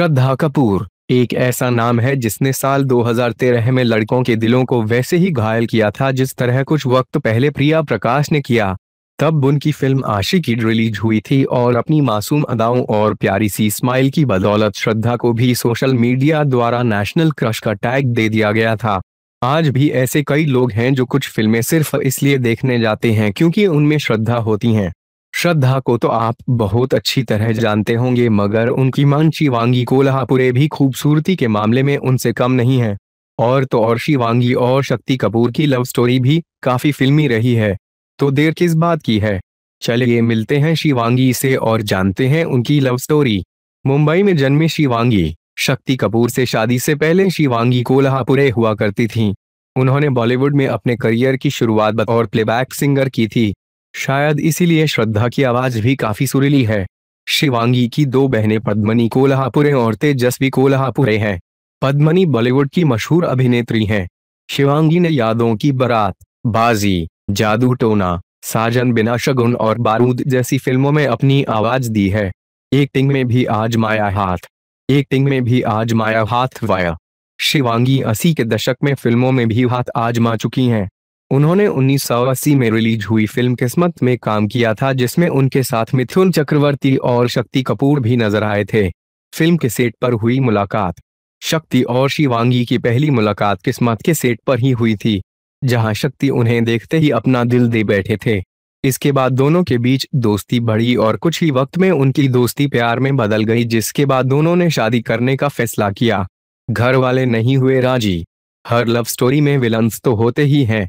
श्रद्धा कपूर एक ऐसा नाम है जिसने साल 2013 में लड़कों के दिलों को वैसे ही घायल किया था जिस तरह कुछ वक्त पहले प्रिया प्रकाश ने किया तब उनकी फिल्म आशिकी रिलीज हुई थी और अपनी मासूम अदाओं और प्यारी सी स्माइल की बदौलत श्रद्धा को भी सोशल मीडिया द्वारा नेशनल क्रश का टैग दे दिया गया था आज भी ऐसे कई लोग हैं जो कुछ फिल्में सिर्फ इसलिए देखने जाते हैं क्योंकि उनमें श्रद्धा होती हैं श्रद्धा को तो आप बहुत अच्छी तरह जानते होंगे मगर उनकी मान शिवांगी कोल्हापुरे भी खूबसूरती के मामले में उनसे कम नहीं है और तो और शिवांगी और शक्ति कपूर की लव स्टोरी भी काफी फिल्मी रही है तो देर किस बात की है चलिए मिलते हैं शिवांगी से और जानते हैं उनकी लव स्टोरी मुंबई में जन्मे शिवांगी शक्ति कपूर से शादी से पहले शिवांगी कोल्हापुरे हुआ करती थी उन्होंने बॉलीवुड में अपने करियर की शुरुआत और प्लेबैक सिंगर की थी शायद इसीलिए श्रद्धा की आवाज भी काफी सुरीली है शिवांगी की दो बहनें पद्मनी कोल्हापुरे और तेजस्वी कोल्हापुरे हैं पद्मनी बॉलीवुड की मशहूर अभिनेत्री हैं शिवांगी ने यादों की बरात बाजी जादू टोना साजन बिना शगुन और बारूद जैसी फिल्मों में अपनी आवाज दी है एक्टिंग में भी आज माया हाथ एक्टिंग में भी आज माया हाथ वाया शिवांगी अस्सी के दशक में फिल्मों में भी हाथ आजमा चुकी हैं उन्होंने उन्नीस में रिलीज हुई फिल्म किस्मत में काम किया था जिसमें उनके साथ मिथुन चक्रवर्ती और शक्ति कपूर भी नजर आए थे फिल्म के सेट पर हुई मुलाकात शक्ति और शिवांगी की पहली मुलाकात किस्मत के सेट पर ही हुई थी जहां शक्ति उन्हें देखते ही अपना दिल दे बैठे थे इसके बाद दोनों के बीच दोस्ती बढ़ी और कुछ ही वक्त में उनकी दोस्ती प्यार में बदल गई जिसके बाद दोनों ने शादी करने का फैसला किया घर वाले नहीं हुए राजी हर लव स्टोरी में विलन्स तो होते ही हैं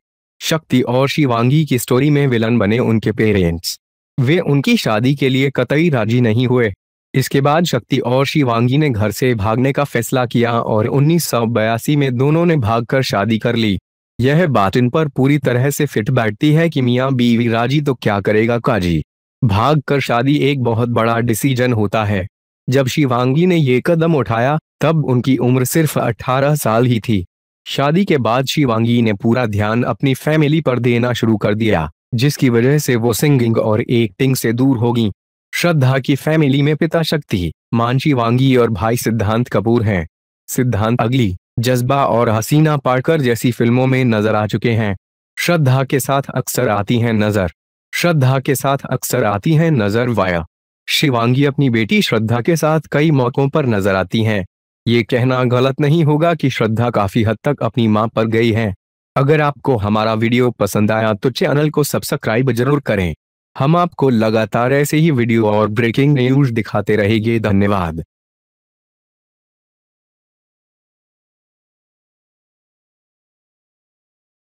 शक्ति और शिवांगी की स्टोरी में विलन बने उनके पेरेंट्स वे उनकी शादी के लिए कतई राजी नहीं हुए इसके बाद शक्ति और शिवांगी ने घर से भागने का फैसला किया और उन्नीस में दोनों ने भागकर शादी कर ली यह बात इन पर पूरी तरह से फिट बैठती है कि मियाँ बीवी राजी तो क्या करेगा काजी भाग कर शादी एक बहुत बड़ा डिसीजन होता है जब शिवांगी ने ये कदम उठाया तब उनकी उम्र सिर्फ 18 साल ही थी शादी के बाद शिवांगी ने पूरा ध्यान अपनी फैमिली पर देना शुरू कर दिया जिसकी वजह से वो सिंगिंग और एक्टिंग से दूर होगी श्रद्धा की फैमिली में पिता शक्ति मान शिवांगी और भाई सिद्धांत कपूर हैं सिद्धांत अगली जज्बा और हसीना पार्कर जैसी फिल्मों में नजर आ चुके हैं श्रद्धा के साथ अक्सर आती है नजर श्रद्धा के साथ अक्सर आती है नजर वाया शिवांगी अपनी बेटी श्रद्धा के साथ कई मौकों पर नजर आती हैं ये कहना गलत नहीं होगा कि श्रद्धा काफी हद तक अपनी मां पर गई है अगर आपको हमारा वीडियो पसंद आया तो चैनल को सब्सक्राइब जरूर करें हम आपको लगातार ऐसे ही वीडियो और ब्रेकिंग न्यूज दिखाते रहेंगे धन्यवाद